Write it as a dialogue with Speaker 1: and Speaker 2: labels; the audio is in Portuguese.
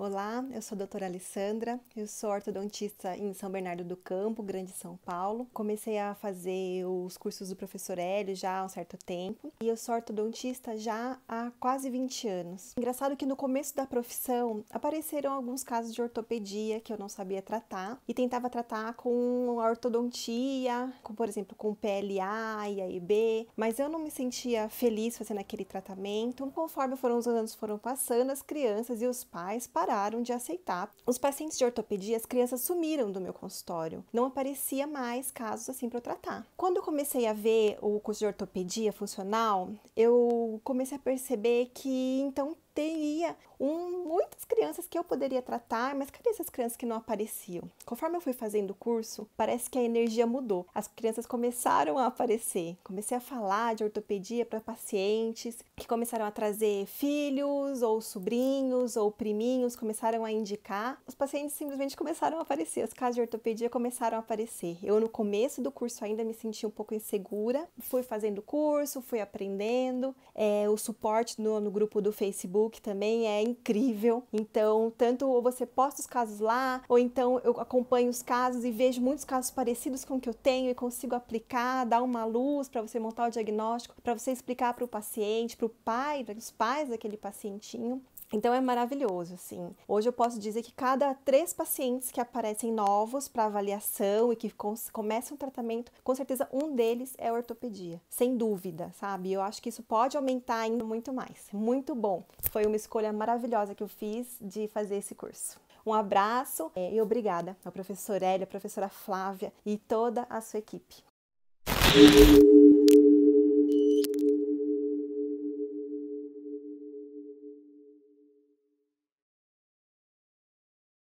Speaker 1: Olá, eu sou a doutora Alessandra, eu sou ortodontista em São Bernardo do Campo, Grande São Paulo. Comecei a fazer os cursos do professor Hélio já há um certo tempo e eu sou ortodontista já há quase 20 anos. Engraçado que no começo da profissão apareceram alguns casos de ortopedia que eu não sabia tratar e tentava tratar com a ortodontia, com, por exemplo, com PLA e AIB, mas eu não me sentia feliz fazendo aquele tratamento. Conforme foram os anos foram passando, as crianças e os pais pararam pararam de aceitar. Os pacientes de ortopedia, as crianças sumiram do meu consultório. Não aparecia mais casos assim para eu tratar. Quando eu comecei a ver o curso de ortopedia funcional, eu comecei a perceber que então teria um, muitas crianças que eu poderia tratar, mas cadê essas crianças que não apareciam? Conforme eu fui fazendo o curso, parece que a energia mudou. As crianças começaram a aparecer. Comecei a falar de ortopedia para pacientes que começaram a trazer filhos ou sobrinhos ou priminhos, começaram a indicar. Os pacientes simplesmente começaram a aparecer, as casas de ortopedia começaram a aparecer. Eu no começo do curso ainda me senti um pouco insegura, fui fazendo o curso, fui aprendendo, é, o suporte no, no grupo do Facebook Facebook também é incrível. Então, tanto você posta os casos lá, ou então eu acompanho os casos e vejo muitos casos parecidos com o que eu tenho e consigo aplicar, dar uma luz para você montar o diagnóstico, para você explicar para o paciente, para o pai, para né, os pais daquele pacientinho. Então é maravilhoso, assim. Hoje eu posso dizer que cada três pacientes que aparecem novos para avaliação e que começam o tratamento, com certeza um deles é ortopedia, sem dúvida, sabe? Eu acho que isso pode aumentar ainda muito mais. Muito bom foi uma escolha maravilhosa que eu fiz de fazer esse curso. Um abraço é, e obrigada ao professor Hélio, à professora Flávia e toda a sua equipe.